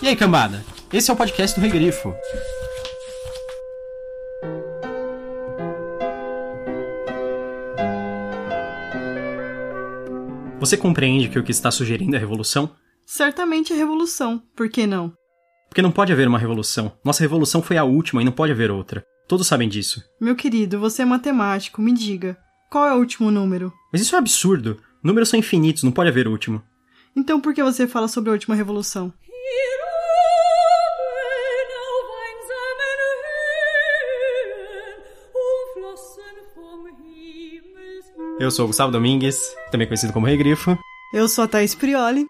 E aí, cambada? Esse é o podcast do Regrifo. Você compreende que o que está sugerindo é revolução? Certamente é revolução, por que não? Porque não pode haver uma revolução. Nossa revolução foi a última e não pode haver outra. Todos sabem disso. Meu querido, você é matemático, me diga. Qual é o último número? Mas isso é absurdo. Números são infinitos, não pode haver último. Então por que você fala sobre a última revolução? Eu sou o Gustavo Domingues, também conhecido como Rei Grifo. Eu sou a Thaís Prioli.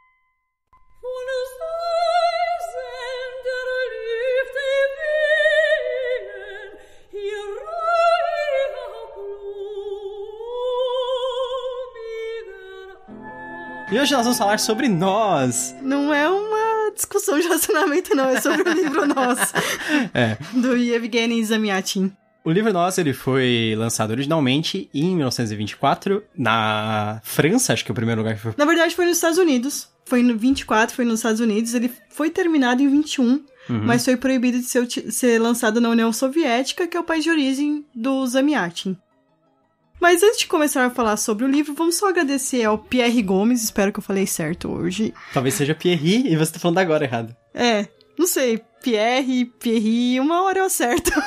E hoje nós vamos falar sobre nós. Não é uma discussão de relacionamento, não. É sobre o livro Nós. É. Do Yevgeny Zamyatin. O livro nosso ele foi lançado originalmente em 1924 na França, acho que é o primeiro lugar que foi. Na verdade foi nos Estados Unidos. Foi em 24, foi nos Estados Unidos. Ele foi terminado em 21, uhum. mas foi proibido de ser, ser, lançado na União Soviética, que é o país de origem do Zamiatin. Mas antes de começar a falar sobre o livro, vamos só agradecer ao Pierre Gomes, espero que eu falei certo hoje. Talvez seja Pierre e você tá falando agora errado. É, não sei, Pierre, Pierre, uma hora eu acerto.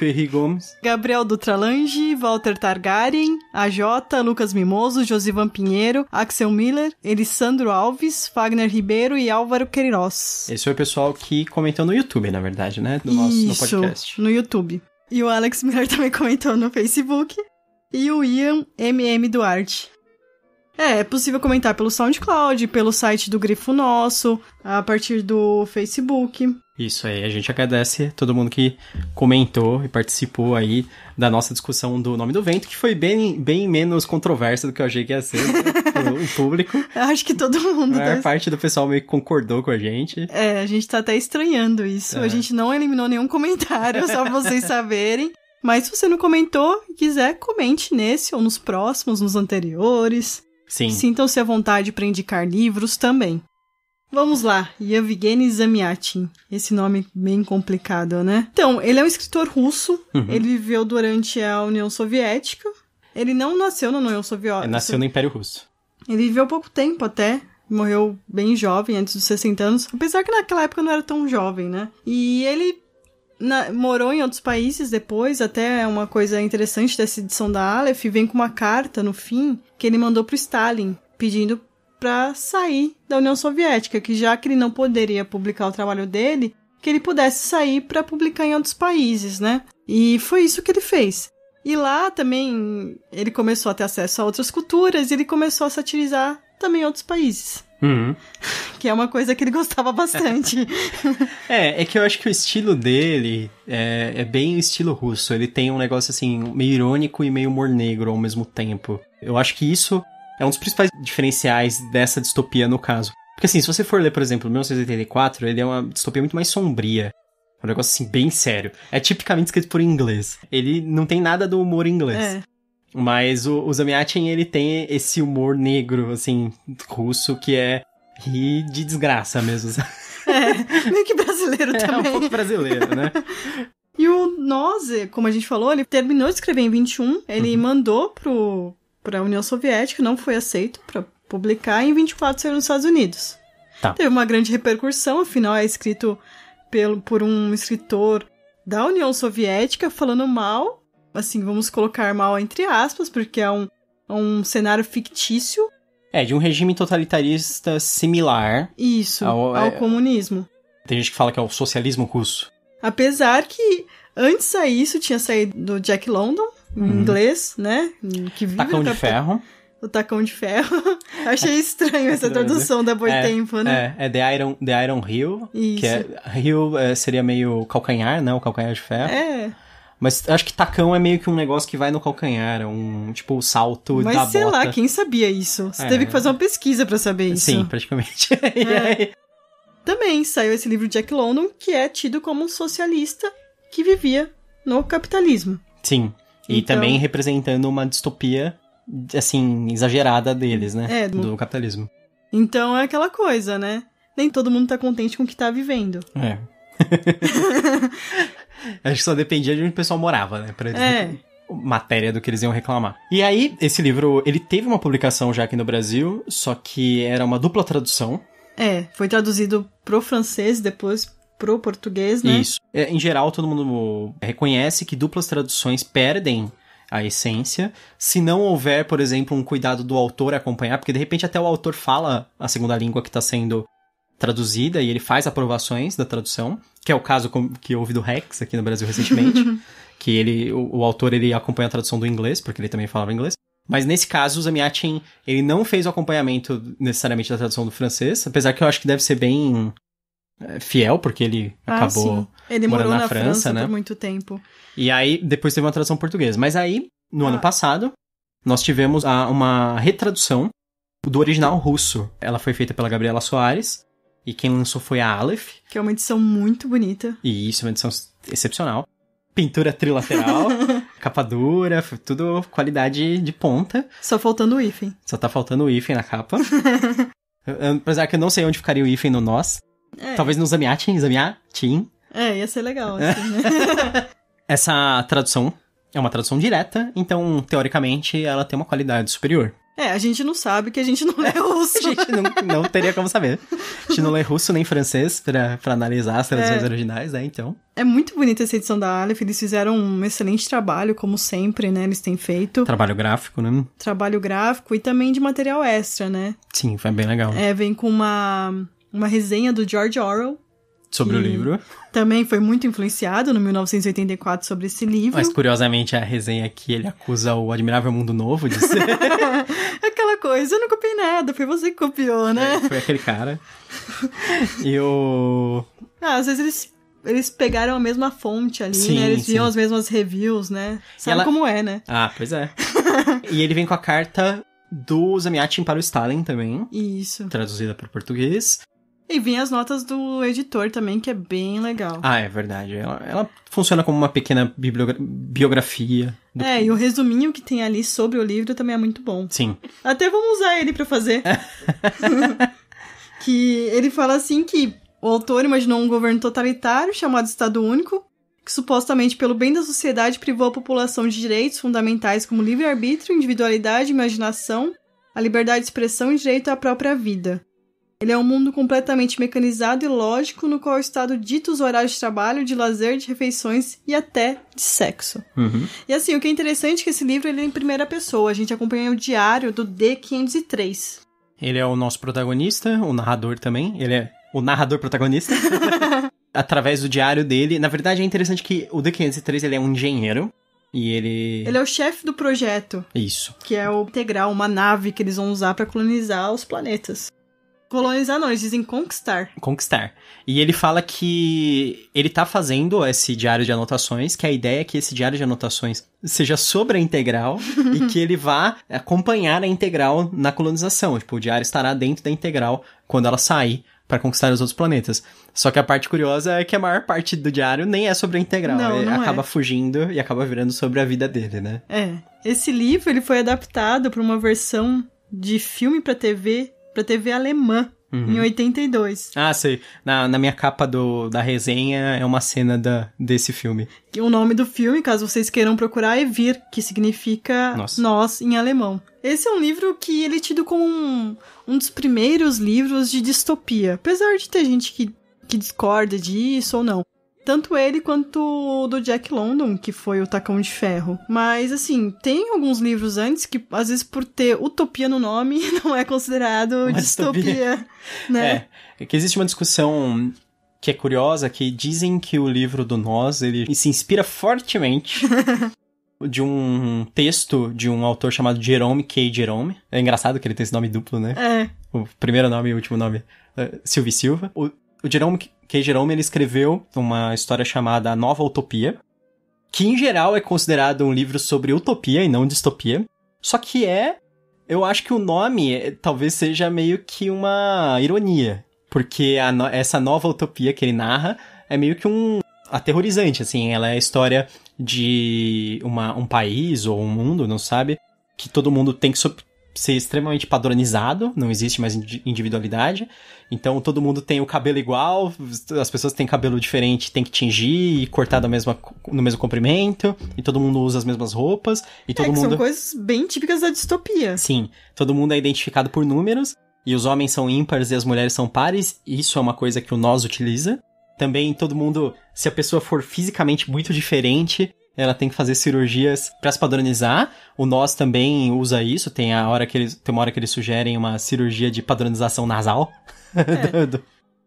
Ferri Gomes. Gabriel Dutralange, Walter Targaryen, AJ, Lucas Mimoso, Josivan Pinheiro, Axel Miller, Elisandro Alves, Fagner Ribeiro e Álvaro Queiroz. Esse foi o pessoal que comentou no YouTube, na verdade, né? Do nosso Isso, no podcast. No YouTube. E o Alex Miller também comentou no Facebook. E o Ian MM Duarte. É, é possível comentar pelo SoundCloud, pelo site do Grifo Nosso, a partir do Facebook. Isso aí, a gente agradece todo mundo que comentou e participou aí da nossa discussão do Nome do Vento, que foi bem, bem menos controversa do que eu achei que ia ser né, o público. Eu acho que todo mundo. A maior tá... parte do pessoal meio que concordou com a gente. É, a gente tá até estranhando isso. É. A gente não eliminou nenhum comentário, só pra vocês saberem. Mas se você não comentou e quiser, comente nesse ou nos próximos, nos anteriores. Sim. Sintam-se à vontade para indicar livros também. Vamos lá, Yevgeny Zamiatin Esse nome bem complicado, né? Então, ele é um escritor russo. Uhum. Ele viveu durante a União Soviética. Ele não nasceu na União Soviética. Ele nasceu no Império Russo. Ele viveu pouco tempo até. Morreu bem jovem, antes dos 60 anos. Apesar que naquela época não era tão jovem, né? E ele na, morou em outros países depois, até é uma coisa interessante dessa edição da Aleph, vem com uma carta no fim que ele mandou pro Stalin, pedindo para sair da União Soviética, que já que ele não poderia publicar o trabalho dele, que ele pudesse sair para publicar em outros países, né? E foi isso que ele fez. E lá também ele começou a ter acesso a outras culturas, e ele começou a satirizar também outros países. Uhum. Que é uma coisa que ele gostava bastante. é, é que eu acho que o estilo dele é, é bem o estilo russo. Ele tem um negócio assim, meio irônico e meio humor negro ao mesmo tempo. Eu acho que isso é um dos principais diferenciais dessa distopia no caso. Porque assim, se você for ler, por exemplo, 1984, ele é uma distopia muito mais sombria. É um negócio assim, bem sério. É tipicamente escrito por inglês. Ele não tem nada do humor inglês. É. Mas o, o Zamiatin, ele tem esse humor negro, assim, russo, que é rir de desgraça mesmo. É, meio que brasileiro também. É um pouco brasileiro, né? e o Noze, como a gente falou, ele terminou de escrever em 21, ele uhum. mandou pro, pra União Soviética, não foi aceito pra publicar, e em 24 saiu nos Estados Unidos. Tá. Teve uma grande repercussão, afinal é escrito pelo, por um escritor da União Soviética falando mal assim, vamos colocar mal entre aspas, porque é um, é um cenário fictício. É, de um regime totalitarista similar. Isso, ao, ao é, comunismo. Tem gente que fala que é o socialismo russo. Apesar que antes a isso tinha saído do Jack London, em uhum. inglês, né? Que vive Tacão de ferro. O tacão de ferro. Achei estranho essa né? tradução da Boitempo, é, né? É, é The Iron, The Iron Hill. Isso. Que é, Hill é, seria meio calcanhar, né? O calcanhar de ferro. É. Mas acho que tacão é meio que um negócio que vai no calcanhar, é um tipo o salto Mas da sei lá, quem sabia isso? Você é. teve que é. fazer uma pesquisa para saber isso. Sim, praticamente. É. Também saiu esse livro de Jack London, que é tido como um socialista que vivia no capitalismo. Sim. E então... também representando uma distopia, assim, exagerada deles, né? É, do... do capitalismo. Então é aquela coisa, né? Nem todo mundo tá contente com o que tá vivendo. É. Acho que só dependia de onde o pessoal morava, né? Pra eles é. matéria do que eles iam reclamar. E aí, esse livro, ele teve uma publicação já aqui no Brasil, só que era uma dupla tradução. É, foi traduzido pro francês, depois pro português, né? Isso. É, em geral, todo mundo reconhece que duplas traduções perdem a essência, se não houver, por exemplo, um cuidado do autor acompanhar, porque de repente até o autor fala a segunda língua que está sendo traduzida e ele faz aprovações da tradução, que é o caso que houve do Rex aqui no Brasil recentemente, que ele, o, o, autor ele acompanha a tradução do inglês, porque ele também falava inglês. Mas nesse caso, o Zamiatin, ele não fez o acompanhamento necessariamente da tradução do francês, apesar que eu acho que deve ser bem eh, fiel, porque ele ah, acabou sim. ele morando morou na, na França, França, né? por muito tempo. E aí, depois teve uma tradução portuguesa. Mas aí, no ah. ano passado, nós tivemos a, uma retradução do original russo. Ela foi feita pela Gabriela Soares, e quem lançou foi a Aleph. Que é uma edição muito bonita. E isso, é uma edição excepcional. Pintura trilateral, capa dura, tudo qualidade de ponta. Só faltando o hífen. Só tá faltando o hífen na capa. Apesar que eu não sei onde ficaria o hífen no nós. É. Talvez no Zamiatin, Zamiatin. É, ia ser legal, assim, né? Essa tradução é uma tradução direta, então, teoricamente, ela tem uma qualidade superior. É, a gente não sabe que a gente não lê russo. a gente não, não, teria como saber. A gente não lê russo nem francês pra, pra analisar as traduções é. originais, né? Então. É muito bonita essa edição da Aleph, eles fizeram um excelente trabalho, como sempre, né? Eles têm feito. Trabalho gráfico, né? Trabalho gráfico e também de material extra, né? Sim, foi bem legal. É, vem com uma, uma resenha do George Orwell, sobre o livro. Também foi muito influenciado no 1984 sobre esse livro. Mas curiosamente a resenha que ele acusa o Admirável Mundo Novo de ser aquela coisa, eu não copiei nada, foi você que copiou, né? É, foi aquele cara. e o ah, às vezes eles eles pegaram a mesma fonte ali, sim, né? Eles sim. viam as mesmas reviews, né? Sabe ela... como é, né? Ah, pois é. e ele vem com a carta do Zamiatin para o Stalin também. Isso. Traduzida para o português. E vem as notas do editor também, que é bem legal. Ah, é verdade. Ela, ela funciona como uma pequena biografia. Do... É, e o resuminho que tem ali sobre o livro também é muito bom. Sim. Até vamos usar ele para fazer. que ele fala assim que o autor imaginou um governo totalitário chamado Estado Único, que supostamente pelo bem da sociedade privou a população de direitos fundamentais como livre-arbítrio, individualidade, imaginação, a liberdade de expressão e direito à própria vida. Ele é um mundo completamente mecanizado e lógico no qual o estado dita os horários de trabalho, de lazer, de refeições e até de sexo. Uhum. E assim, o que é interessante é que esse livro ele é em primeira pessoa. A gente acompanha o diário do D503. Ele é o nosso protagonista, o narrador também. Ele é o narrador protagonista. Através do diário dele. Na verdade, é interessante que o D503 ele é um engenheiro. E ele. Ele é o chefe do projeto. Isso. Que é o integral, uma nave que eles vão usar para colonizar os planetas. Colonizar não, eles dizem conquistar. Conquistar. E ele fala que ele tá fazendo esse diário de anotações, que a ideia é que esse diário de anotações seja sobre a integral e que ele vá acompanhar a integral na colonização. Tipo, o diário estará dentro da integral quando ela sair para conquistar os outros planetas. Só que a parte curiosa é que a maior parte do diário nem é sobre a integral. Não, ele é, não é. acaba é. fugindo e acaba virando sobre a vida dele, né? É. Esse livro ele foi adaptado para uma versão de filme para TV pra TV alemã. Uhum. Em 82. Ah, sei. Na, na minha capa do, da resenha é uma cena da, desse filme. O nome do filme, caso vocês queiram procurar, é Vir, que significa Nossa. nós em alemão. Esse é um livro que ele é tido como um, um dos primeiros livros de distopia. Apesar de ter gente que, que discorda disso ou não. Tanto ele quanto do Jack London, que foi o Tacão de Ferro. Mas, assim, tem alguns livros antes que, às vezes, por ter utopia no nome, não é considerado distopia, né? É, é que existe uma discussão que é curiosa, que dizem que o livro do Nós, ele se inspira fortemente de um texto de um autor chamado Jerome K. Jerome. É engraçado que ele tem esse nome duplo, né? É. O primeiro nome e o último nome, uh, é, Silvio Silva. O, o Jerome Kei Jerome ele escreveu uma história chamada A Nova Utopia, que em geral é considerado um livro sobre utopia e não distopia. Só que é, eu acho que o nome é, talvez seja meio que uma ironia, porque essa nova utopia que ele narra é meio que um aterrorizante, assim, ela é a história de uma, um país ou um mundo, não sabe, que todo mundo tem que ser extremamente padronizado, não existe mais individualidade, então todo mundo tem o cabelo igual, as pessoas têm cabelo diferente, tem que tingir e cortar da mesma, no mesmo comprimento, e todo mundo usa as mesmas roupas, e todo é, mundo. São coisas bem típicas da distopia. Sim, todo mundo é identificado por números, e os homens são ímpares e as mulheres são pares, isso é uma coisa que o nós utiliza. Também todo mundo, se a pessoa for fisicamente muito diferente, ela tem que fazer cirurgias para se padronizar. O nós também usa isso, tem a hora que eles, tem uma hora que eles sugerem uma cirurgia de padronização nasal. É. do...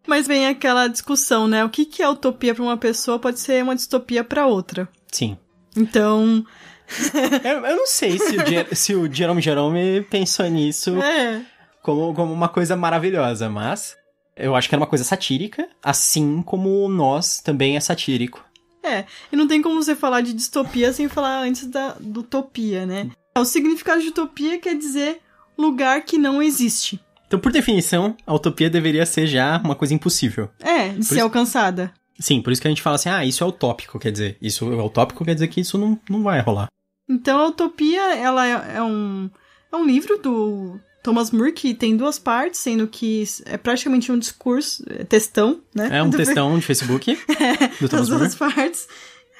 Mas vem aquela discussão, né? O que, que é utopia para uma pessoa pode ser uma distopia para outra. Sim. Então. eu, eu, não sei se o, se o Jerome Jerome pensou nisso é. como, como uma coisa maravilhosa, mas eu acho que era uma coisa satírica, assim como nós também é satírico. É, e não tem como você falar de distopia sem falar antes da utopia, né? O significado de utopia quer dizer lugar que não existe. Então, por definição, a utopia deveria ser já uma coisa impossível. É, de por ser isso... alcançada. Sim, por isso que a gente fala assim, ah, isso é utópico, quer dizer, isso é utópico, quer dizer que isso não, não vai rolar. Então, a utopia, ela é, é um, é um livro do Thomas More que tem duas partes, sendo que é praticamente um discurso, é textão, né? É um do... textão de Facebook é, do Thomas More. duas partes.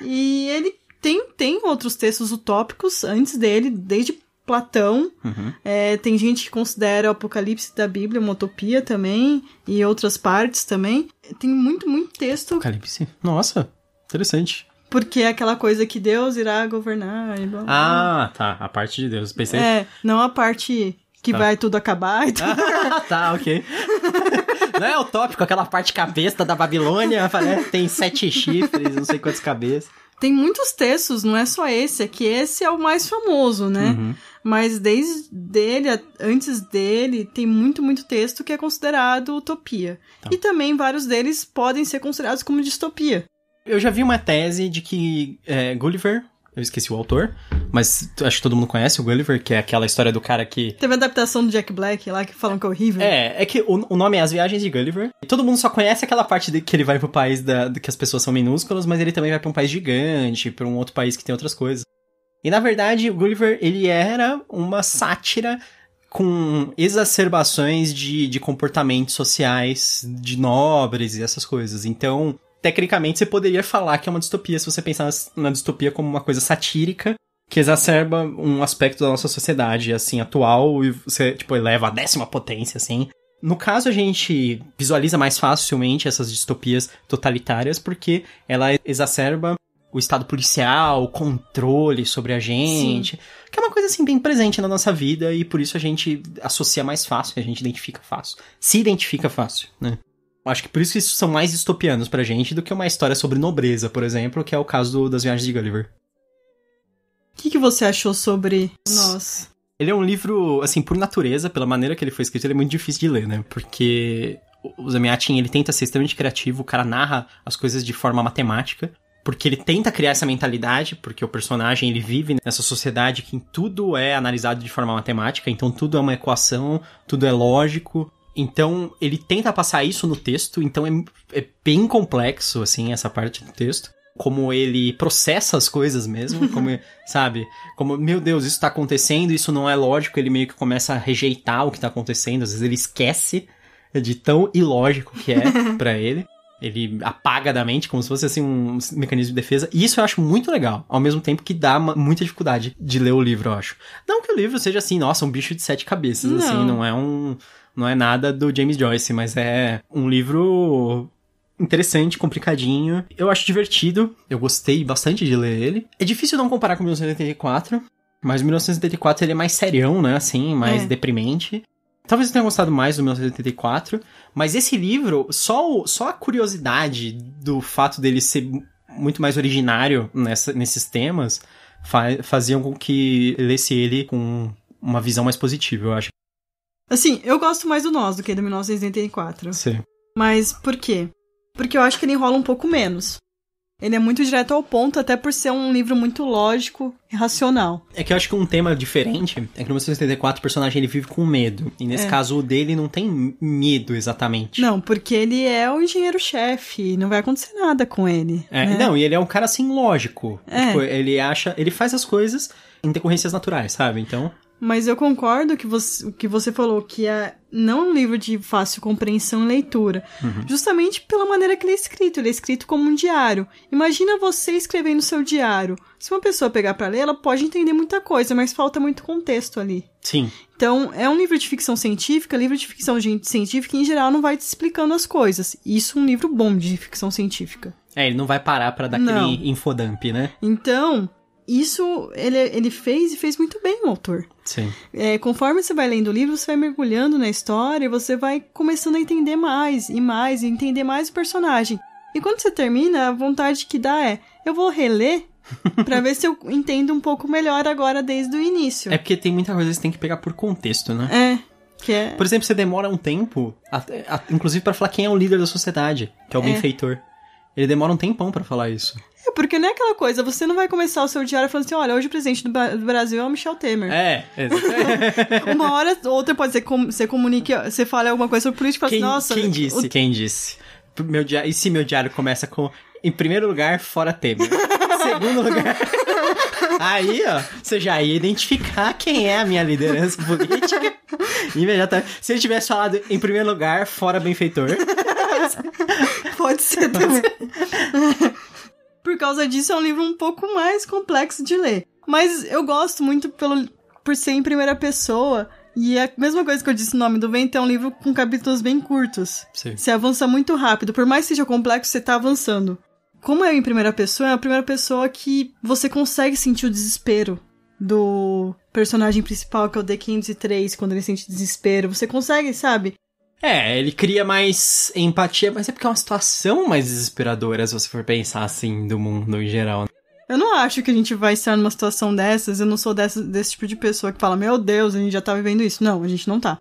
E ele tem, tem outros textos utópicos antes dele, desde Platão. Uhum. É, tem gente que considera o Apocalipse da Bíblia uma utopia também, e outras partes também. Tem muito, muito texto. Apocalipse? Nossa, interessante. Porque é aquela coisa que Deus irá governar e blá blá. Ah, tá. A parte de Deus. Pensei. É, não a parte que tá. vai tudo acabar e tal, Ah, tá, ok. não é utópico, aquela parte cabeça da Babilônia, né? tem sete chifres, não sei quantas cabeças. Tem muitos textos, não é só esse, é que esse é o mais famoso, né? Uhum mas desde dele, antes dele, tem muito, muito texto que é considerado utopia. Tá. E também vários deles podem ser considerados como distopia. Eu já vi uma tese de que é, Gulliver, eu esqueci o autor, mas acho que todo mundo conhece o Gulliver, que é aquela história do cara que. Teve a adaptação do Jack Black lá que falam que é horrível. É, é que o, o nome é As Viagens de Gulliver. E todo mundo só conhece aquela parte de que ele vai pro país da, que as pessoas são minúsculas, mas ele também vai pra um país gigante, pra um outro país que tem outras coisas. E na verdade, o Gulliver ele era uma sátira com exacerbações de, de comportamentos sociais de nobres e essas coisas. Então, tecnicamente, você poderia falar que é uma distopia se você pensar na distopia como uma coisa satírica que exacerba um aspecto da nossa sociedade, assim, atual, e você, tipo, eleva a décima potência, assim. No caso, a gente visualiza mais facilmente essas distopias totalitárias porque ela exacerba o estado policial, o controle sobre a gente, Sim. que é uma coisa assim bem presente na nossa vida e por isso a gente associa mais fácil, a gente identifica fácil, se identifica fácil, né? Acho que por isso que isso são mais distopianos pra gente do que uma história sobre nobreza, por exemplo, que é o caso do, das viagens de Gulliver. O que, que você achou sobre nós? Ele é um livro, assim, por natureza, pela maneira que ele foi escrito, ele é muito difícil de ler, né? Porque o Zamiatin, ele tenta ser extremamente criativo, o cara narra as coisas de forma matemática, porque ele tenta criar essa mentalidade, porque o personagem ele vive nessa sociedade que tudo é analisado de forma matemática, então tudo é uma equação, tudo é lógico. Então ele tenta passar isso no texto, então é, é bem complexo assim essa parte do texto como ele processa as coisas mesmo, como, sabe? Como, meu Deus, isso tá acontecendo, isso não é lógico, ele meio que começa a rejeitar o que tá acontecendo, às vezes ele esquece de tão ilógico que é para ele. Ele apaga da mente, como se fosse assim um mecanismo de defesa. E isso eu acho muito legal, ao mesmo tempo que dá uma, muita dificuldade de ler o livro, eu acho. Não que o livro seja assim, nossa, um bicho de sete cabeças, não. assim, não é um. Não é nada do James Joyce, mas é um livro interessante, complicadinho. Eu acho divertido, eu gostei bastante de ler ele. É difícil não comparar com 1984, mas 1984 ele é mais serião, né? Assim, mais é. deprimente. Talvez eu tenha gostado mais do 1984, mas esse livro, só, o, só a curiosidade do fato dele ser muito mais originário nessa, nesses temas fa faziam com que lesse ele com uma visão mais positiva, eu acho. Assim, eu gosto mais do Nós do que do 1984. Sim. Mas por quê? Porque eu acho que ele enrola um pouco menos. Ele é muito direto ao ponto, até por ser um livro muito lógico e racional. É que eu acho que um tema diferente é que no 1984 o personagem ele vive com medo. E nesse é. caso o dele não tem medo exatamente. Não, porque ele é o engenheiro-chefe. Não vai acontecer nada com ele. É, né? não, e ele é um cara assim lógico. É. Tipo, ele acha. Ele faz as coisas em decorrências naturais, sabe? Então. Mas eu concordo que você, que você falou que é não um livro de fácil compreensão e leitura, uhum. justamente pela maneira que ele é escrito. Ele é escrito como um diário. Imagina você escrevendo seu diário. Se uma pessoa pegar para ler, ela pode entender muita coisa, mas falta muito contexto ali. Sim. Então, é um livro de ficção científica, livro de ficção científica em geral não vai te explicando as coisas. Isso é um livro bom de ficção científica. É, ele não vai parar para dar não. aquele infodump, né? Então, isso ele, ele fez e fez muito bem o autor. Sim. É, conforme você vai lendo o livro, você vai mergulhando na história você vai começando a entender mais e mais e entender mais o personagem. E quando você termina, a vontade que dá é: eu vou reler para ver se eu entendo um pouco melhor agora desde o início. É porque tem muita coisa que você tem que pegar por contexto, né? É. É... Por exemplo, você demora um tempo, a, inclusive para falar quem é o líder da sociedade, que é o é. benfeitor. Ele demora um tempão para falar isso. É, porque não é aquela coisa, você não vai começar o seu diário falando assim, olha, hoje o presidente do, do Brasil é o Michel Temer. É, exatamente. Uma hora, outra pode ser que você comunique, você fale alguma coisa sobre política e fala assim, nossa... Quem disse, o... quem disse? Meu diário, e se meu diário começa com, em primeiro lugar, fora Temer. Segundo lugar... Aí, ó, você já ia identificar quem é a minha liderança política. Imediatamente. Se ele tivesse falado, em primeiro lugar, fora benfeitor. Pode ser também. Por causa disso, é um livro um pouco mais complexo de ler. Mas eu gosto muito pelo, por ser em primeira pessoa. E a mesma coisa que eu disse, Nome do Vento é um livro com capítulos bem curtos. Sim. Você avança muito rápido. Por mais que seja complexo, você tá avançando. Como é em primeira pessoa, é a primeira pessoa que você consegue sentir o desespero do personagem principal, que é o D503, quando ele sente desespero. Você consegue, sabe? É, ele cria mais empatia, mas é porque é uma situação mais desesperadora, se você for pensar assim, do mundo em geral. Né? Eu não acho que a gente vai estar numa situação dessas, eu não sou dessa, desse tipo de pessoa que fala, meu Deus, a gente já tá vivendo isso. Não, a gente não tá.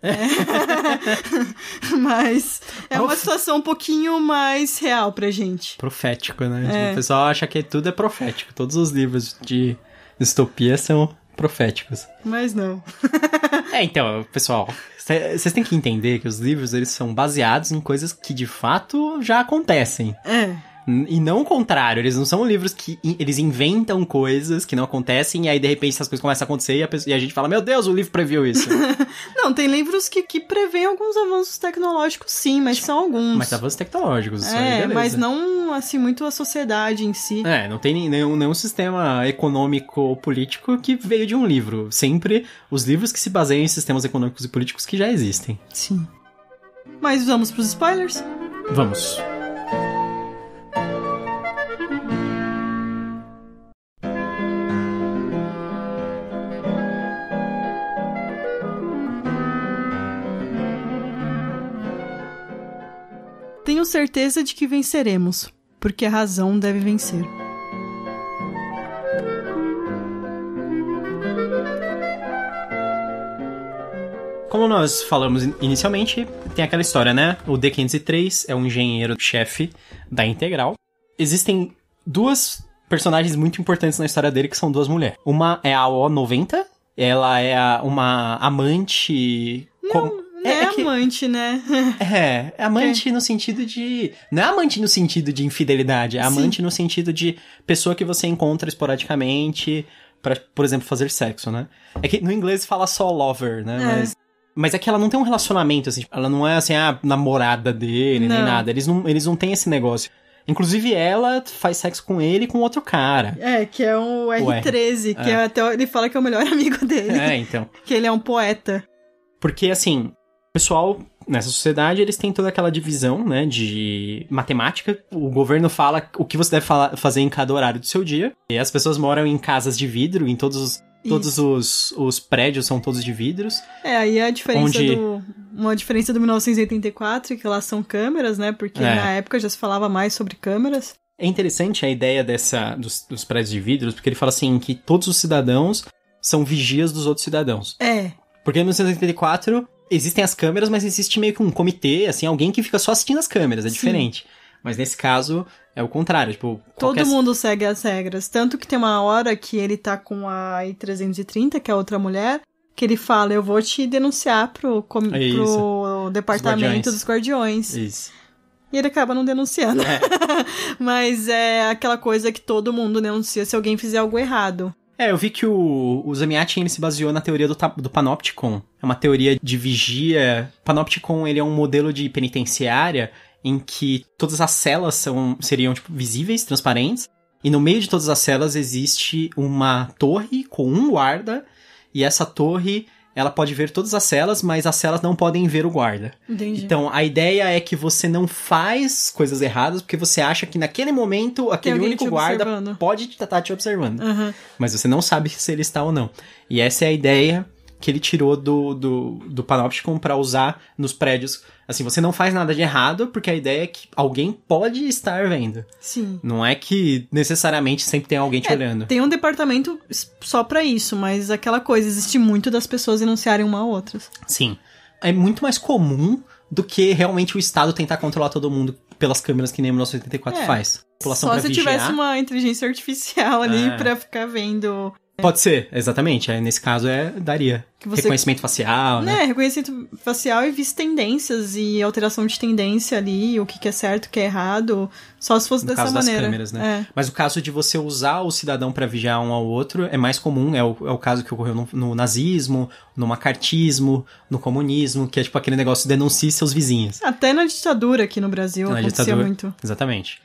É. é. Mas é uma situação um pouquinho mais real pra gente. Profético, né? É. O pessoal acha que tudo é profético. Todos os livros de distopia são proféticos. Mas não. é, então, pessoal, vocês têm que entender que os livros eles são baseados em coisas que de fato já acontecem. É. E não o contrário, eles não são livros que eles inventam coisas que não acontecem e aí de repente essas coisas começam a acontecer e a, pessoa, e a gente fala: Meu Deus, o livro previu isso. não, tem livros que, que prevêem alguns avanços tecnológicos, sim, mas tipo, são alguns. Mas avanços tecnológicos, isso é, aí, mas não assim muito a sociedade em si. É, não tem nenhum, nenhum sistema econômico ou político que veio de um livro. Sempre os livros que se baseiam em sistemas econômicos e políticos que já existem. Sim. Mas vamos pros spoilers? Vamos. tenho certeza de que venceremos, porque a razão deve vencer. Como nós falamos inicialmente, tem aquela história, né? O D503 é um engenheiro-chefe da Integral. Existem duas personagens muito importantes na história dele, que são duas mulheres. Uma é a O90, ela é uma amante. Não, com... É, é que... amante, né? É, é, amante é. no sentido de. Não é amante no sentido de infidelidade, é amante no sentido de pessoa que você encontra esporadicamente para, por exemplo, fazer sexo, né? É que no inglês fala só lover, né? É. Mas, mas é que ela não tem um relacionamento, assim. Tipo, ela não é, assim, a namorada dele, não. nem nada. Eles não, eles não têm esse negócio. Inclusive, ela faz sexo com ele e com outro cara. É, que é um R13, R. que é. é até ele fala que é o melhor amigo dele. É, então. que ele é um poeta. Porque, assim, pessoal nessa sociedade, eles têm toda aquela divisão, né, de matemática. O governo fala o que você deve fazer em cada horário do seu dia. E as pessoas moram em casas de vidro, em todos os Todos os, os, prédios são todos de vidros. É, aí é a diferença onde... do. Uma diferença do 1984, que lá são câmeras, né? Porque é. na época já se falava mais sobre câmeras. É interessante a ideia dessa dos, dos prédios de vidros, porque ele fala assim que todos os cidadãos são vigias dos outros cidadãos. É. Porque em 1984 existem as câmeras, mas existe meio que um comitê, assim, alguém que fica só assistindo as câmeras, é Sim. diferente. Mas nesse caso, é o contrário, tipo... Qualquer... Todo mundo segue as regras, tanto que tem uma hora que ele tá com a I-330, que é outra mulher, que ele fala, eu vou te denunciar pro, com... É pro departamento guardiões. dos guardiões. Isso. E ele acaba não denunciando. É. Mas é aquela coisa que todo mundo denuncia se alguém fizer algo errado. É, eu vi que o, o Zamiatin ele se baseou na teoria do, do Panopticon. É uma teoria de vigia. Panopticon ele é um modelo de penitenciária em que todas as celas são, seriam tipo, visíveis, transparentes, e no meio de todas as celas existe uma torre com um guarda, e essa torre ela pode ver todas as celas, mas as celas não podem ver o guarda. Entendi. Então a ideia é que você não faz coisas erradas porque você acha que naquele momento aquele único guarda pode estar tá, tá te observando. Uhum. Mas você não sabe se ele está ou não. E essa é a ideia que ele tirou do, do, do Panopticon para usar nos prédios. Assim, você não faz nada de errado, porque a ideia é que alguém pode estar vendo. Sim. Não é que necessariamente sempre tem alguém te é, olhando. Tem um departamento só para isso, mas aquela coisa, existe muito das pessoas denunciarem uma a outras. Sim. É muito mais comum do que realmente o Estado tentar controlar todo mundo pelas câmeras que nem 1984 é. faz. Só se vigiar. tivesse uma inteligência artificial ali é. para ficar vendo é. Pode ser, exatamente. É, nesse caso, é daria. Você... Reconhecimento facial, né? É, reconhecimento facial e visto tendências e alteração de tendência ali, o que, que é certo, o que é errado, só se fosse no dessa caso maneira. Das câmeras, né? É. Mas o caso de você usar o cidadão para vigiar um ao outro é mais comum, é o, é o caso que ocorreu no, no, nazismo, no macartismo, no comunismo, que é tipo aquele negócio de denuncie seus vizinhos. Até na ditadura aqui no Brasil na acontecia ditadura, muito. Exatamente.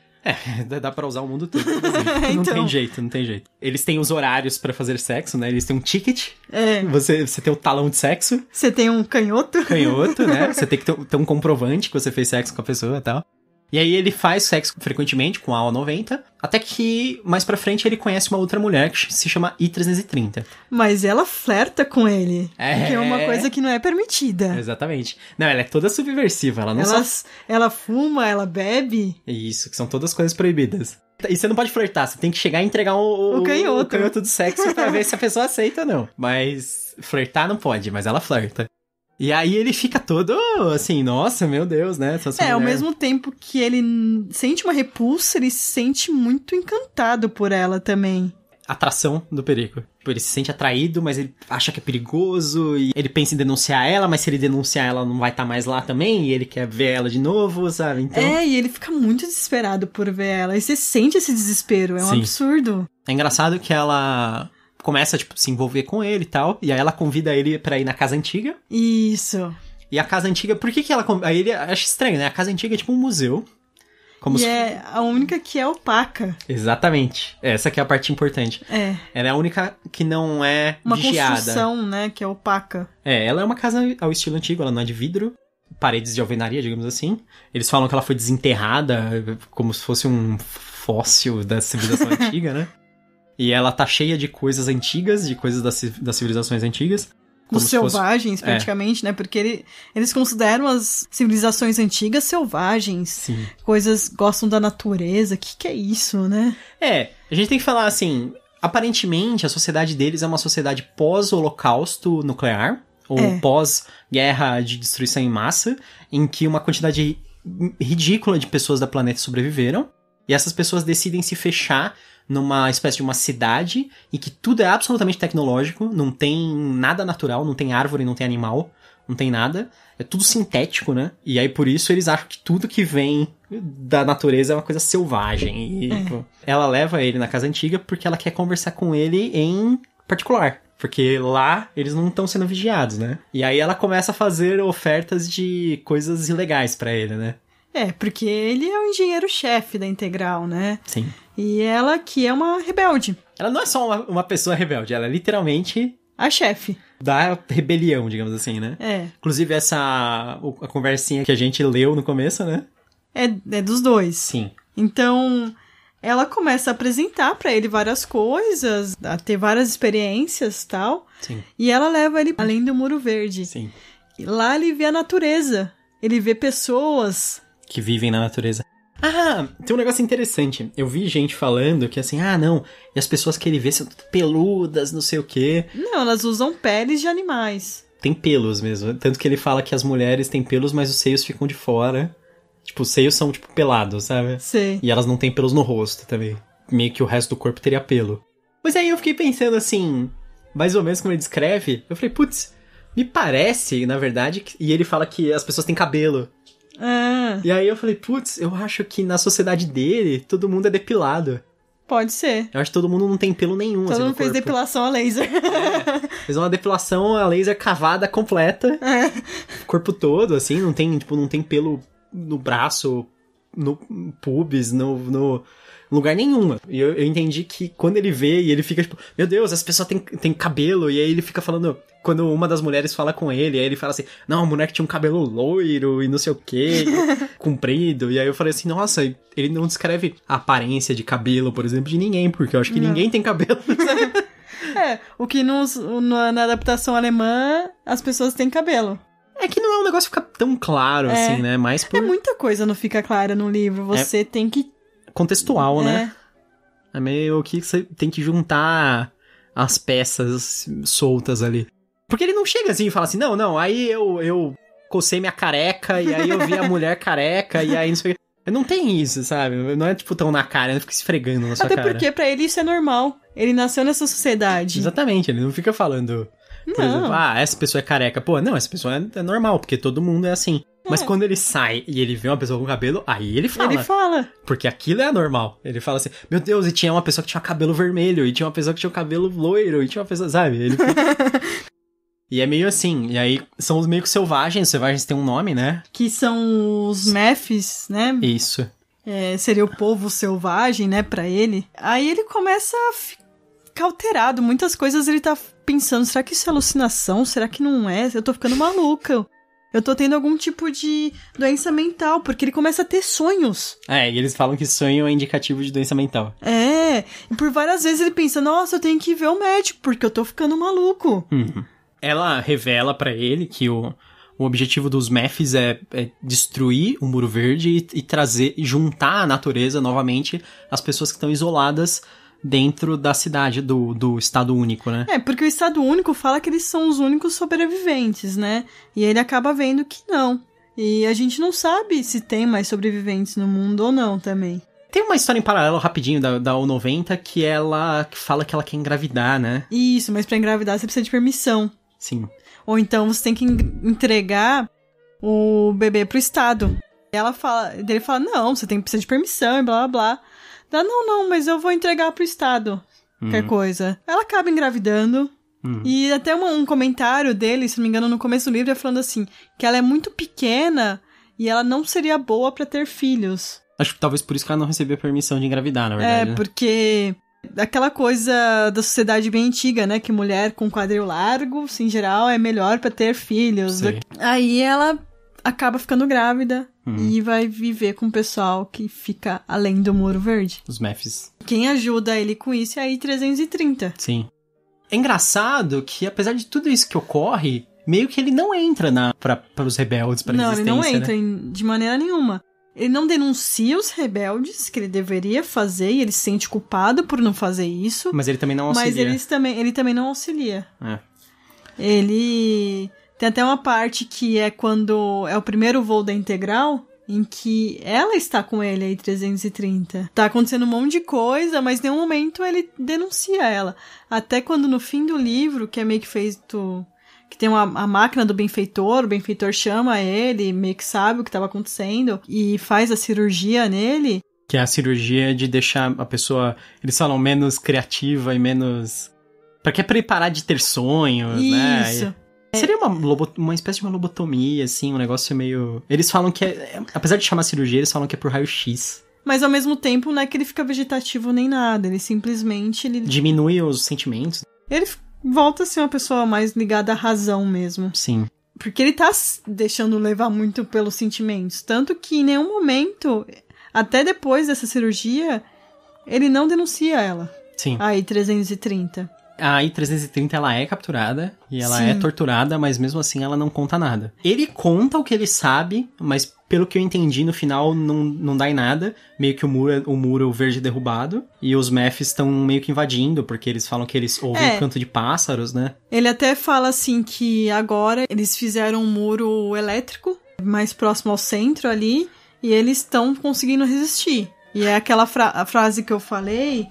É, dá pra usar o mundo todo. não então... tem jeito, não tem jeito. Eles têm os horários para fazer sexo, né? Eles têm um ticket. É. Você, você tem o talão de sexo. Você tem um canhoto. Canhoto, né? Você tem que ter, ter um comprovante que você fez sexo com a pessoa e tal. E aí ele faz sexo frequentemente com a 90 até que mais pra frente ele conhece uma outra mulher que se chama I330. Mas ela flerta com ele. É. Que é uma coisa que não é permitida. Exatamente. Não, ela é toda subversiva, ela não ela, só... ela fuma, ela bebe. Isso, que são todas coisas proibidas. E você não pode flertar, você tem que chegar e entregar o, o, o canhoto. o canhoto do sexo pra ver se a pessoa aceita ou não. Mas flertar não pode, mas ela flerta. E aí ele fica todo oh, assim, nossa, meu Deus, né? Essa é, mulher. ao mesmo tempo que ele sente uma repulsa, ele se sente muito encantado por ela também. Atração do perigo. Tipo, ele se sente atraído, mas ele acha que é perigoso e ele pensa em denunciar ela, mas se ele denunciar ela não vai estar tá mais lá também e ele quer ver ela de novo, sabe? Então... É, e ele fica muito desesperado por ver ela. E você sente esse desespero, é um Sim. absurdo. É engraçado que ela começa, tipo, se envolver com ele e tal. E aí ela convida ele para ir na casa antiga. Isso. E a casa antiga, por que que ela. Aí ele acha estranho, né? A casa antiga é tipo um museu. Como e se... é a única que é opaca. Exatamente. É, essa que é a parte importante. É. Ela é a única que não é uma vigiada. Uma construção, né, que é opaca. É, ela é uma casa ao estilo antigo, ela não é de vidro. Paredes de alvenaria, digamos assim. Eles falam que ela foi desenterrada como se fosse um fóssil da civilização antiga, né? E ela tá cheia de coisas antigas, de coisas das, das civilizações antigas. Os selvagens, fosse... É. praticamente, é. né? Porque ele, eles consideram as civilizações antigas selvagens. Sim. Coisas gostam da natureza. O que, que é isso, né? É, a gente tem que falar assim. Aparentemente, a sociedade deles é uma sociedade pós-holocausto nuclear, ou é. pós-guerra de destruição em massa, em que uma quantidade ridícula de pessoas da planeta sobreviveram. E essas pessoas decidem se fechar numa espécie de uma cidade em que tudo é absolutamente tecnológico, não tem nada natural, não tem árvore, não tem animal, não tem nada. É tudo sintético, né? E aí por isso eles acham que tudo que vem da natureza é uma coisa selvagem. E, é. tipo, Ela leva ele na casa antiga porque ela quer conversar com ele em particular. Porque lá eles não estão sendo vigiados, né? E aí ela começa a fazer ofertas de coisas ilegais para ele, né? É, porque ele é o engenheiro-chefe da integral, né? Sim. E ela que é uma rebelde. Ela não é só uma, uma pessoa rebelde, ela é literalmente. A chefe. Da rebelião, digamos assim, né? É. Inclusive, essa. a conversinha que a gente leu no começo, né? É, é dos dois. Sim. Então, ela começa a apresentar para ele várias coisas, a ter várias experiências tal. Sim. E ela leva ele além do Muro Verde. Sim. E lá ele vê a natureza. Ele vê pessoas. Que vivem na natureza. Ah, tem um negócio interessante. Eu vi gente falando que assim, ah, não, e as pessoas que ele vê são peludas, não sei o quê. Não, elas usam peles de animais. Tem pelos mesmo. Tanto que ele fala que as mulheres têm pelos, mas os seios ficam de fora. Tipo, os seios são, tipo, pelados, sabe? Sim. E elas não têm pelos no rosto também. Meio que o resto do corpo teria pelo. Mas aí eu fiquei pensando assim, mais ou menos como ele descreve, eu falei, putz, me parece, na verdade, que... e ele fala que as pessoas têm cabelo. Ah. E aí eu falei, putz, eu acho que na sociedade dele todo mundo é depilado. Pode ser. Eu acho que todo mundo não tem pelo nenhum. Todo assim, mundo fez depilação a laser. É, fez uma depilação a laser cavada completa. É. Corpo todo, assim, não tem, tipo, não tem pelo no braço, no pubis, no, no lugar nenhum. E eu, eu entendi que quando ele vê e ele fica, tipo, meu Deus, essa pessoa tem, tem cabelo, e aí ele fica falando, quando uma das mulheres fala com ele, aí ele fala assim: Não, a mulher que tinha um cabelo loiro e não sei o que, comprido. E aí eu falei assim: Nossa, ele não descreve a aparência de cabelo, por exemplo, de ninguém, porque eu acho que não. ninguém tem cabelo. é, o que nos, na, na adaptação alemã as pessoas têm cabelo. É que não é um negócio que fica tão claro, é. assim, né? Mas é por... É muita coisa não fica clara no livro. É você é tem que. Contextual, né? é. né? É meio que você tem que juntar as peças soltas ali. Porque ele não chega assim e fala assim, não, não, aí eu, eu cocei minha careca, e aí eu vi a mulher careca, e aí não sei o que. Não tem isso, sabe? Não é tipo tão na cara, não fica esfregando na sua Até cara. Até porque pra ele isso é normal. Ele nasceu nessa sociedade. Exatamente, ele não fica falando, por não. exemplo, ah, essa pessoa é careca. Pô, não, essa pessoa é, é normal, porque todo mundo é assim. É. Mas quando ele sai e ele vê uma pessoa com cabelo, aí ele fala. Ele fala. Porque aquilo é normal Ele fala assim: Meu Deus, e tinha uma pessoa que tinha cabelo vermelho, e tinha uma pessoa que tinha cabelo loiro, e tinha uma pessoa. Sabe? Ele fica... E é meio assim, e aí são os meio que selvagens, os selvagens têm um nome, né? Que são os Mephis, né? Isso. É, seria o povo selvagem, né, para ele. Aí ele começa a ficar alterado, muitas coisas ele tá pensando, será que isso é alucinação? Será que não é? Eu tô ficando maluca. Eu tô tendo algum tipo de doença mental, porque ele começa a ter sonhos. É, e eles falam que sonho é indicativo de doença mental. É, e por várias vezes ele pensa, nossa, eu tenho que ver o médico, porque eu tô ficando maluco. Uhum ela revela para ele que o, o objetivo dos Mephis é, é, destruir o Muro Verde e, e trazer, juntar a natureza novamente as pessoas que estão isoladas dentro da cidade do, do Estado Único, né? É, porque o Estado Único fala que eles são os únicos sobreviventes, né? E ele acaba vendo que não. E a gente não sabe se tem mais sobreviventes no mundo ou não também. Tem uma história em paralelo rapidinho da, da O90 que ela fala que ela quer engravidar, né? Isso, mas para engravidar você precisa de permissão. Sim. Ou então você tem que entregar o bebê pro Estado. Ela fala, ele fala, não, você tem precisa de permissão e blá blá blá. Ela, não, não, mas eu vou entregar pro Estado. Uhum. Qualquer coisa. Ela acaba engravidando. Uhum. E até um, um comentário dele, se não me engano, no começo do livro, é falando assim: que ela é muito pequena e ela não seria boa para ter filhos. Acho que talvez por isso que ela não recebia permissão de engravidar, na é, verdade. É, né? porque Daquela coisa da sociedade bem antiga, né? Que mulher com quadril largo, em geral, é melhor para ter filhos. Aí ela acaba ficando grávida uhum. e vai viver com o pessoal que fica além do Muro Verde. Os Mephis. Quem ajuda ele com isso é aí 330. Sim. É engraçado que, apesar de tudo isso que ocorre, meio que ele não entra na para os rebeldes, para a existência. Não, ele não entra né? em, de maneira nenhuma. Ele não denuncia os rebeldes, que ele deveria fazer, e ele se sente culpado por não fazer isso. Mas ele também não auxilia. Mas eles também, ele também não auxilia. É. Ele. Tem até uma parte que é quando é o primeiro voo da integral, em que ela está com ele aí 330. Tá acontecendo um monte de coisa, mas em nenhum momento ele denuncia ela. Até quando no fim do livro, que é meio que feito que tem uma, a máquina do benfeitor, o benfeitor chama ele, meio que sabe o que estava acontecendo e faz a cirurgia nele. Que é a cirurgia de deixar a pessoa, eles falam, menos criativa e menos. Pra que preparar de ter sonhos, Isso. né? Isso. Seria uma, lobo, uma espécie de uma lobotomia, assim, um negócio meio. Eles falam que é, é. Apesar de chamar cirurgia, eles falam que é por raio-x. Mas ao mesmo tempo, não é que ele fica vegetativo nem nada, ele simplesmente. Ele... Diminui os sentimentos. Ele volta a ser uma pessoa mais ligada à razão mesmo. Sim. Porque ele tá deixando levar muito pelos sentimentos. Tanto que em nenhum momento, até depois dessa cirurgia, ele não denuncia ela. Sim. Aí, 330 a I-330 ela é capturada e ela é Sim. é torturada, mas mesmo assim ela não conta nada. Ele conta o que ele sabe, mas pelo que eu entendi, no final não, não dá em nada. Meio que o muro, é, o muro verde derrubado. E os Mephs estão meio que invadindo, porque eles falam que eles ouvem é. um canto de pássaros, né? Ele até fala assim que agora eles fizeram um muro elétrico mais próximo ao centro ali. E eles estão conseguindo resistir. E é aquela fra frase que eu falei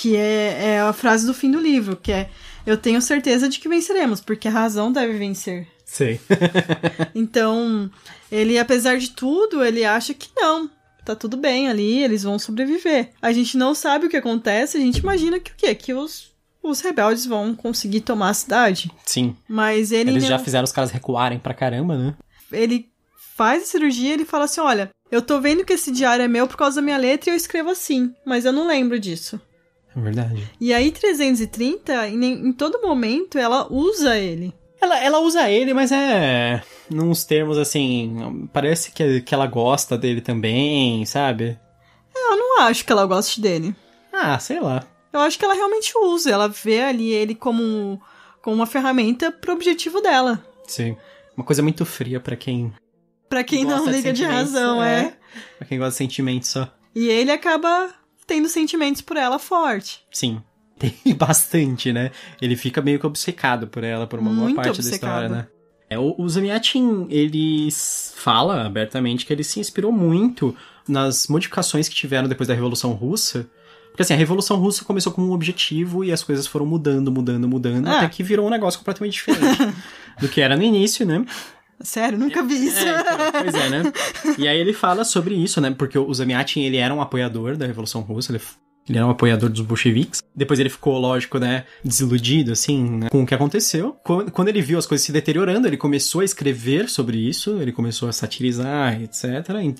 que é, é a frase do fim do livro, que é eu tenho certeza de que venceremos, porque a razão deve vencer. Sei. então, ele, apesar de tudo, ele acha que não. Tá tudo bem ali, eles vão sobreviver. A gente não sabe o que acontece, a gente imagina que o quê? Que os, os rebeldes vão conseguir tomar a cidade. Sim. Mas ele. Eles não... já fizeram os caras recuarem pra caramba, né? Ele faz a cirurgia ele fala assim: olha, eu tô vendo que esse diário é meu por causa da minha letra e eu escrevo assim, mas eu não lembro disso. Verdade. E aí, 330, em, em todo momento, ela usa ele. Ela, ela usa ele, mas é. Nos termos assim. Parece que, que ela gosta dele também, sabe? É, eu não acho que ela goste dele. Ah, sei lá. Eu acho que ela realmente usa. Ela vê ali ele como, como uma ferramenta pro objetivo dela. Sim. Uma coisa muito fria para quem. para quem não liga de razão, é. é. Pra quem gosta de sentimentos só. E ele acaba tendo sentimentos por ela forte. Sim. Tem bastante, né? Ele fica meio que obcecado por ela por uma Muito boa parte obcecado. da história, né? É, o, o Zamiatin, ele fala abertamente que ele se inspirou muito nas modificações que tiveram depois da Revolução Russa. Porque assim, a Revolução Russa começou com um objetivo e as coisas foram mudando, mudando, mudando, ah. até que virou um negócio completamente diferente do que era no início, né? Sério, nunca vi é, isso. É, então, pois é, né? E aí ele fala sobre isso, né? Porque o Zamiatin, ele era um apoiador da Revolução Russa, ele, ele era um apoiador dos bolcheviques. Depois ele ficou, lógico, né, desiludido, assim, né, com o que aconteceu. Quando, quando ele viu as coisas se deteriorando, ele começou a escrever sobre isso, ele começou a satirizar, etc.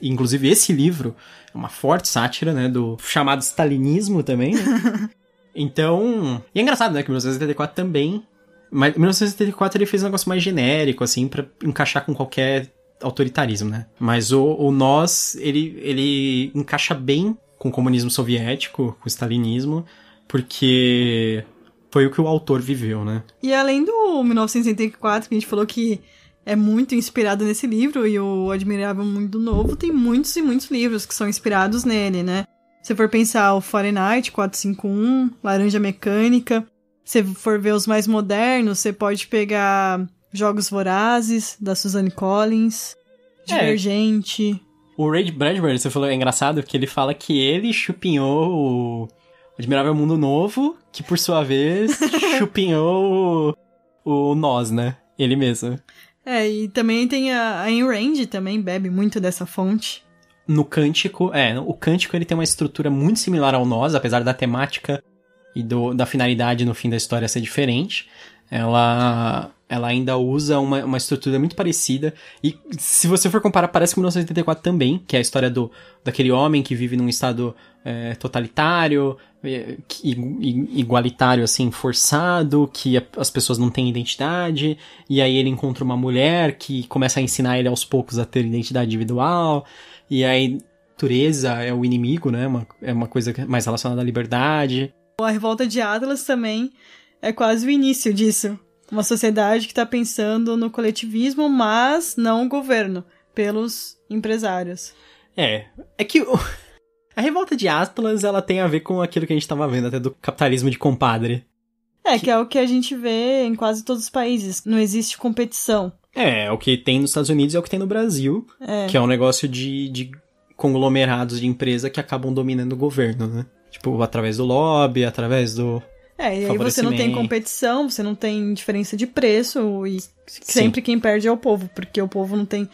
Inclusive, esse livro é uma forte sátira, né, do chamado stalinismo também, né? Então, e é engraçado, né, que 1984 também mas em 1984 ele fez um negócio mais genérico, assim, para encaixar com qualquer autoritarismo, né? Mas o, o nós, ele, ele encaixa bem com o comunismo soviético, com o stalinismo, porque foi o que o autor viveu, né? E além do 1984, que a gente falou que é muito inspirado nesse livro, e o Admirável Mundo Novo tem muitos e muitos livros que são inspirados nele, né? Se for pensar o Fahrenheit 451, Laranja Mecânica, você for ver os mais modernos, você pode pegar Jogos Vorazes, da Suzanne Collins, é. Divergente. É. O Ray Bradbury, você falou, é engraçado que ele fala que ele chupinhou o Admirável Mundo Novo, que por sua vez chupinhou o, o Nós, né? Ele mesmo. É, e também tem a, a Ayn Rand também bebe muito dessa fonte. No cântico, é, o cântico ele tem uma estrutura muito similar ao Nós, apesar da temática e do, da finalidade no fim da história ser diferente, ela ela ainda usa uma, uma estrutura muito parecida. E se você for comparar, parece com 1984 também, que é a história do, daquele homem que vive num estado é, totalitário, é, igualitário, assim, forçado, que as pessoas não têm identidade. E aí ele encontra uma mulher que começa a ensinar ele aos poucos a ter identidade individual. E aí natureza é o inimigo, né? Uma, é uma coisa mais relacionada à liberdade. Então, a revolta de Atlas também é quase o início disso. Uma sociedade que está pensando no coletivismo, mas não o governo, pelos empresários. É, é que a revolta de Atlas ela tem a ver com aquilo que a gente estava vendo até do capitalismo de compadre. É, que é o que a gente vê em quase todos os países. Não existe competição. É, é o que tem nos Estados Unidos é o que tem no Brasil, é. que é um negócio de, de conglomerados de empresa que acabam dominando o governo, né? Tipo, através do lobby, através do. É, e aí você não tem competição, você não tem diferença de preço, e sempre Sim. quem perde é o povo, porque o povo não tem.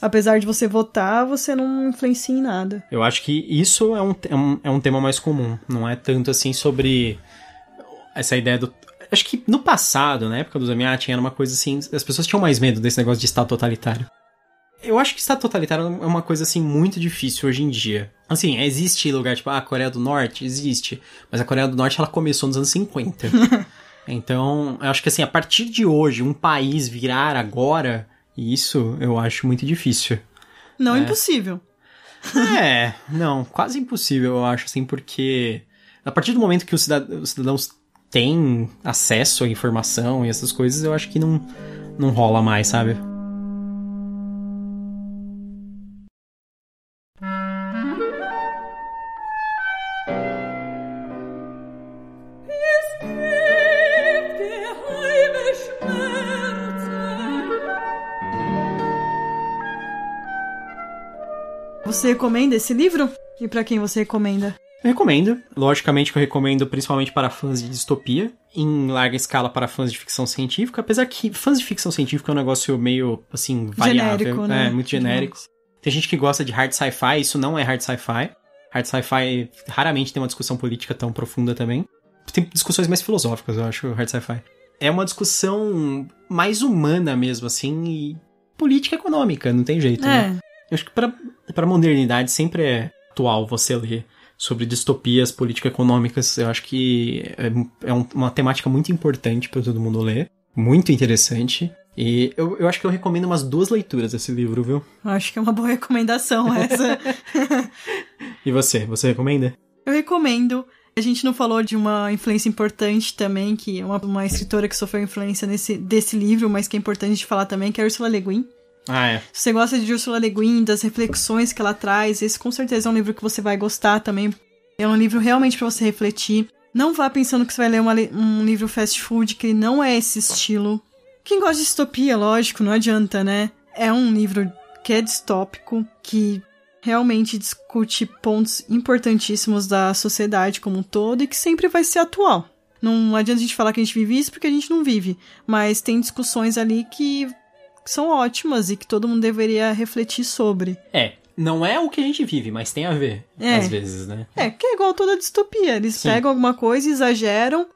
Apesar de você votar, você não influencia em nada. Eu acho que isso é um, é um, é um tema mais comum, não é tanto assim sobre essa ideia do. Acho que no passado, na época dos Zamiatin, era uma coisa assim. As pessoas tinham mais medo desse negócio de Estado totalitário. Eu acho que Estado totalitário é uma coisa, assim, muito difícil hoje em dia. Assim, existe lugar, tipo, ah, a Coreia do Norte existe. Mas a Coreia do Norte, ela começou nos anos 50. então, eu acho que, assim, a partir de hoje, um país virar agora, isso eu acho muito difícil. Não é. impossível. É, não, quase impossível, eu acho, assim, porque a partir do momento que os cidadãos têm acesso à informação e essas coisas, eu acho que não, não rola mais, sabe? Você recomenda esse livro? E para quem você recomenda? Eu recomendo. Logicamente que eu recomendo principalmente para fãs de distopia, em larga escala para fãs de ficção científica, apesar que fãs de ficção científica é um negócio meio, assim, variável. Genérico, né? É, muito genérico. genérico. Tem gente que gosta de hard sci-fi, isso não é hard sci-fi. Hard sci-fi raramente tem uma discussão política tão profunda também. Tem discussões mais filosóficas, eu acho, hard sci-fi. É uma discussão mais humana mesmo, assim, e política econômica, não tem jeito, é. né? Eu acho que para a modernidade sempre é atual você ler sobre distopias político-econômicas. Eu acho que é, é uma temática muito importante para todo mundo ler. Muito interessante. E eu, eu acho que eu recomendo umas duas leituras desse livro, viu? Acho que é uma boa recomendação essa. e você? Você recomenda? Eu recomendo. A gente não falou de uma influência importante também, que é uma, uma escritora que sofreu influência nesse, desse livro, mas que é importante de falar também, que é a Ursula Le Guin. Ah, é. Se você gosta de Ursula Le Guin, das reflexões que ela traz, esse com certeza é um livro que você vai gostar também. É um livro realmente para você refletir. Não vá pensando que você vai ler uma, um livro fast food, que não é esse estilo. Quem gosta de distopia, lógico, não adianta, né? É um livro que é distópico, que realmente discute pontos importantíssimos da sociedade como um todo e que sempre vai ser atual. Não adianta a gente falar que a gente vive isso porque a gente não vive, mas tem discussões ali que que são ótimas e que todo mundo deveria refletir sobre. É, não é o que a gente vive, mas tem a ver, é. às vezes, né? É, que é igual toda distopia. Eles Sim. pegam alguma coisa, exageram.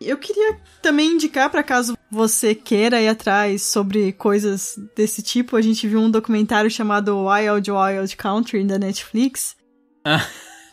Eu queria também indicar para caso você queira ir atrás sobre coisas desse tipo. A gente viu um documentário chamado Wild Wild Country da Netflix. Ah.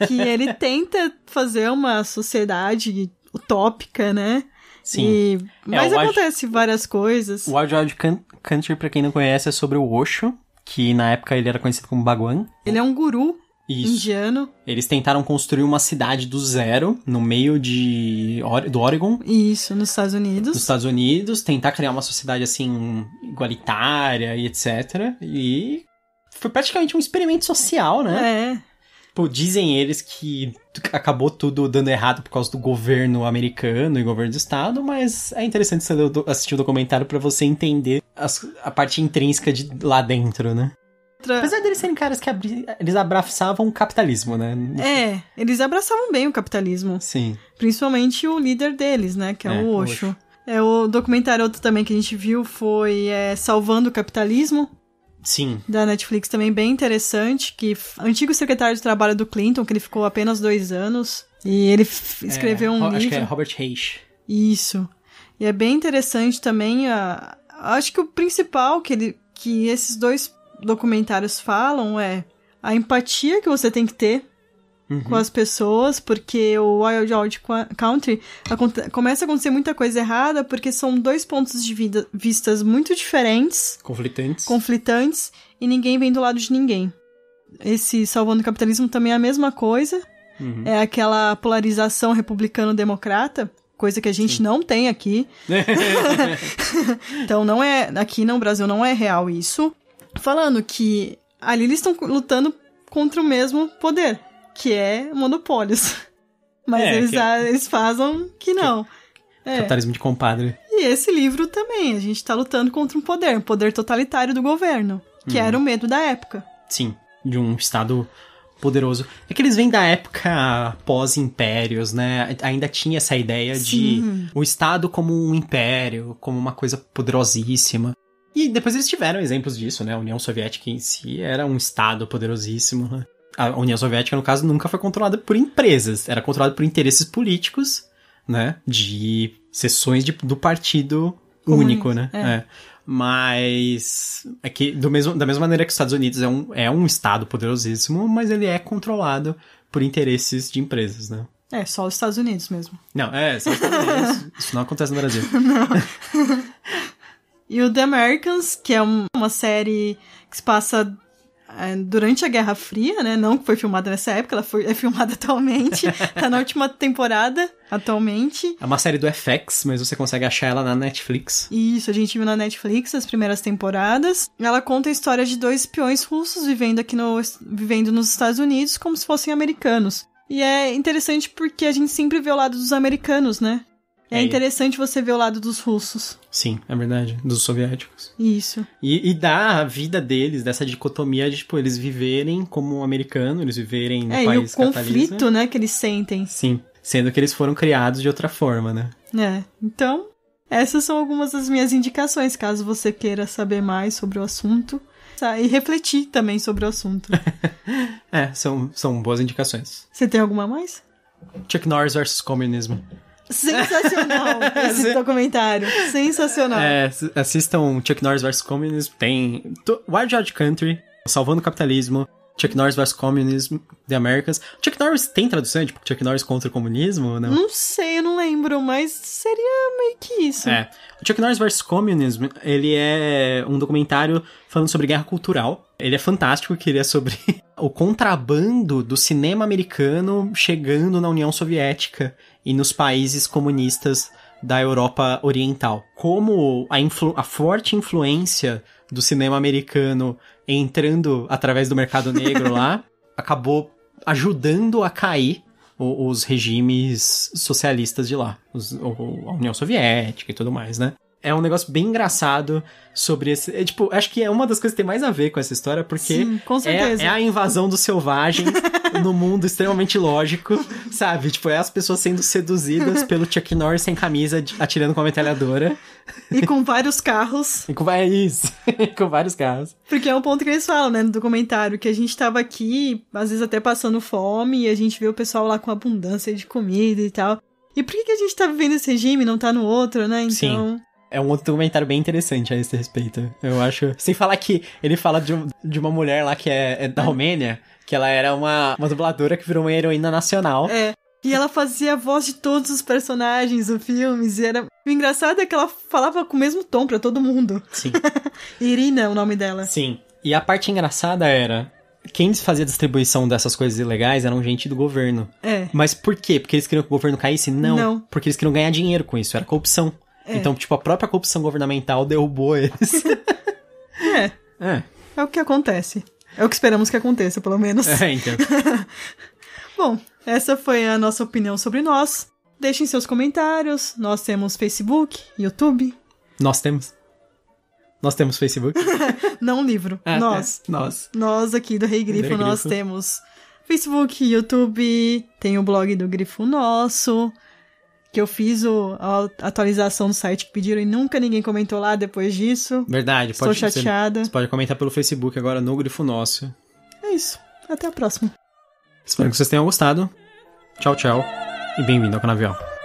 Que ele tenta fazer uma sociedade utópica, né? Sim. E... É, mas é, acontece Wild... várias coisas. O Wild Wild Country, pra quem não conhece, é sobre o Osho, que na época ele era conhecido como Bhagwan. Ele é um guru Isso. indiano. Eles tentaram construir uma cidade do zero, no meio de do Oregon. Isso, nos Estados Unidos. Nos Estados Unidos, tentar criar uma sociedade assim igualitária e etc. E foi praticamente um experimento social, né? É. Tipo, dizem eles que acabou tudo dando errado por causa do governo americano e governo do estado, mas é interessante você assistir o documentário para você entender as, a parte intrínseca de lá dentro, né? Apesar deles serem caras que abri... eles abraçavam o capitalismo, né? É, eles abraçavam bem o capitalismo. Sim. Principalmente o líder deles, né? Que é, é o Osho. Osho. É, o documentário outro também que a gente viu foi é, Salvando o Capitalismo, Sim. Da Netflix também bem interessante, que antigo secretário de trabalho do Clinton, que ele ficou apenas dois anos, e ele escreveu um acho é, livro. Acho que é Robert Hayes. Isso. E é bem interessante também a, acho que o principal que ele que esses dois documentários falam é a empatia que você tem que ter uhum. com as pessoas, porque o Wild Out Country começa a acontecer muita coisa errada, porque são dois pontos de vida, vistas muito diferentes. Conflitantes. Conflitantes, e ninguém vem do lado de ninguém. Esse Salvando o Capitalismo também é a mesma coisa. Uhum. É aquela polarização republicano-democrata coisa que a gente Sim. não tem aqui. então não é aqui no Brasil não é real isso. Falando que ali eles estão lutando contra o mesmo poder que é monopólios. Mas é, eles, é eles fazem que não. Que... É. é. de compadre. E esse livro também, a gente tá lutando contra um poder, um poder totalitário do governo, que hum. era o medo da época. Sim, de um estado poderoso. É que eles vêm da época pós-impérios, né? Ainda tinha essa ideia Sim. de uhum. o Estado como um império, como uma coisa poderosíssima. E depois eles tiveram exemplos disso, né? A União Soviética em si era um Estado poderosíssimo, né? a União Soviética, no caso, nunca foi controlada por empresas, era controlada por interesses políticos, né? De sessões de, do partido Comunista, único, né? É. É. Mas é que do mesmo, da mesma maneira que os Estados Unidos é um, é um estado poderosíssimo, mas ele é controlado por interesses de empresas, né? É, só os Estados Unidos mesmo. Não, é, só os Estados Unidos. Isso não acontece no Brasil. não. e o The Americans, que é uma série que se passa ah, durante a Guerra Fria, né? Não que foi filmada nessa época, ela foi, é filmada atualmente, tá na última temporada atualmente. É uma série do FX, mas você consegue achar ela na Netflix. Isso, a gente viu na Netflix as primeiras temporadas. Ela conta a história de dois espiões russos vivendo aqui no, vivendo nos Estados Unidos como se fossem americanos. E é interessante porque a gente sempre vê o lado dos americanos, né? É, é, interessante você ver o lado dos russos. Sim, é verdade. Dos soviéticos. Isso. E, e dá a vida deles, dessa dicotomia de, tipo, eles viverem como um americano, eles viverem no é, país e o conflito, né, que eles sentem. Sim. Sendo que eles foram criados de outra forma, né? É. Então, essas são algumas das minhas indicações, caso você queira saber mais sobre o assunto. Tá, e refletir também sobre o assunto. é, são, são boas indicações. Você tem alguma mais? Chuck Norris versus Comunismo. Sensacional esse documentário. Sensacional. É, assistam Chuck Norris vs. Communism. Tem Wild Wild Country, Salvando o Capitalismo, Chuck Norris vs. Communism, The Americas. Chuck Norris tem tradução? É tipo, Chuck Norris contra o comunismo não? Não sei, eu não lembro, mas seria meio que isso. É. O Chuck Norris vs. Communism, ele é um documentário falando sobre guerra cultural ele é fantástico, que ele é sobre o contrabando do cinema americano chegando na União Soviética e nos países comunistas da Europa Oriental. Como a, influ a forte influência do cinema americano entrando através do mercado negro lá acabou ajudando a cair os regimes socialistas de lá, os, a União Soviética e tudo mais, né? é um negócio bem engraçado sobre esse. É, tipo, acho que é uma das coisas que tem mais a ver com essa história, porque Sim, é, é, a invasão dos selvagens no mundo extremamente lógico, sabe? Tipo, é as pessoas sendo seduzidas pelo Chuck Norris sem camisa, atirando com uma metralhadora. E com vários carros. E com, é isso, com vários carros. Porque é um ponto que eles falam, né, no documentário, que a gente tava aqui, às vezes até passando fome, e a gente vê o pessoal lá com abundância de comida e tal. E por que, que a gente tá vivendo esse regime e não tá no outro, né? Então. Sim. É um outro comentário bem interessante a esse respeito. Eu acho. Sem falar que ele fala de, de uma mulher lá que é, é da Romênia, que ela era uma, uma dubladora que virou uma heroína nacional. É. E ela fazia a voz de todos os personagens do filmes. E era... O engraçado é que ela falava com o mesmo tom para todo mundo. Sim. Irina é o nome dela. Sim. E a parte engraçada era. Quem fazia distribuição dessas coisas ilegais eram gente do governo. É. Mas por quê? Porque eles queriam que o governo caísse? Não. Não. Porque eles queriam ganhar dinheiro com isso. Era corrupção. É. Então, tipo, a própria corrupção governamental derrubou eles. é. É. É o que acontece. É o que esperamos que aconteça, pelo menos. É, então. Bom, essa foi a nossa opinião sobre nós. Deixem seus comentários. Nós temos Facebook, YouTube. Nós temos. Nós temos Facebook. Não livro. É, nós. É, nós. Nós aqui do Rei Grifo, Rei nós Grifo. temos Facebook, YouTube, tem o blog do Grifo Nosso que eu fiz o, a atualização do site que pediram e nunca ninguém comentou lá depois disso. Verdade, Estou chateada. Você, você pode comentar pelo Facebook agora no Grifo Nosso. É isso. Até a próxima. Espero que vocês tenham gostado. Tchau, tchau. E bem-vindo ao Canavial.